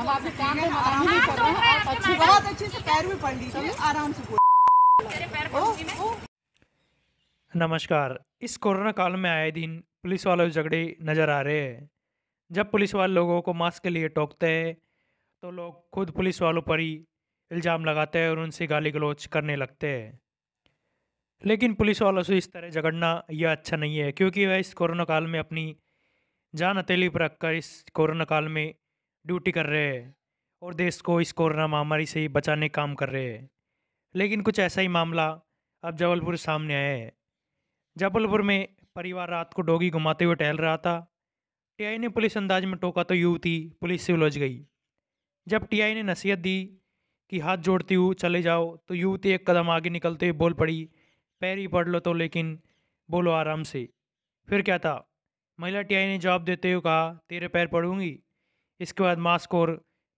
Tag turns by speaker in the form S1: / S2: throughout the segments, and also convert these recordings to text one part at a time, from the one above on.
S1: हम आपके काम में हाँ, कर तो रहे हैं अच्छी बहुत अच्छे से पैर आराम से बोल नमस्कार इस कोरोना काल में आए दिन पुलिस वाले झगड़े नज़र आ रहे हैं जब पुलिस वाले लोगों को मास्क के लिए टोकते हैं तो लोग खुद पुलिस वालों पर ही इल्ज़ाम लगाते हैं और उनसे गाली गलोच करने लगते हैं लेकिन पुलिस वालों से इस तरह झगड़ना यह अच्छा नहीं है क्योंकि वह इस कोरोना काल में अपनी जान हथेली पर रखकर इस कोरोना काल में ड्यूटी कर रहे हैं और देश को इस कोरोना महामारी से बचाने काम कर रहे हैं लेकिन कुछ ऐसा ही मामला अब जबलपुर सामने आया है जबलपुर में परिवार रात को डोगी घुमाते हुए टहल रहा था टीआई ने पुलिस अंदाज में टोका तो युवती पुलिस से उलझ गई जब टीआई ने नसीहत दी कि हाथ जोड़ती हुए चले जाओ तो युवती एक कदम आगे निकलते हुए बोल पड़ी पैर ही पढ़ लो तो लेकिन बोलो आराम से फिर क्या था महिला टीआई ने जवाब देते हुए कहा तेरे पैर पढ़ूंगी इसके बाद मास्क और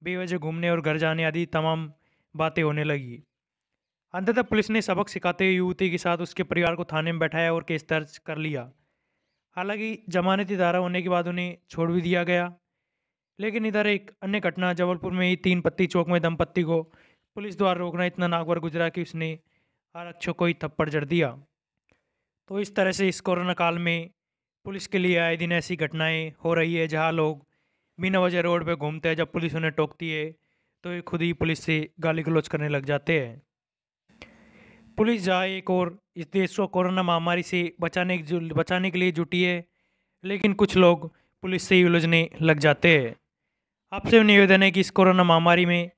S1: बेवजह घूमने और घर जाने आदि तमाम बातें होने लगी अंततः पुलिस ने सबक सिखाते हुए युवती के साथ उसके परिवार को थाने में बैठाया और केस दर्ज कर लिया हालांकि जमानती धारा होने के बाद उन्हें छोड़ भी दिया गया लेकिन इधर एक अन्य घटना जबलपुर में ही तीन पत्ती चौक में दंपत्ति को पुलिस द्वारा रोकना इतना नागवर गुजरा कि उसने आरक्षक को ही थप्पड़ जड़ दिया तो इस तरह से इस कोरोना काल में पुलिस के लिए आए दिन ऐसी घटनाएं हो रही है जहां लोग बिना वजह रोड पे घूमते हैं जब पुलिस उन्हें टोकती है तो ये खुद ही पुलिस से गाली गलौज करने लग जाते हैं पुलिस जाए एक और इस देश को कोरोना महामारी से बचाने बचाने के लिए जुटी है लेकिन कुछ लोग पुलिस से ही उलझने लग जाते हैं आपसे निवेदन है कि इस कोरोना महामारी में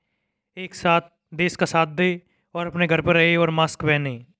S1: एक साथ देश का साथ दे और अपने घर पर रहे और मास्क पहने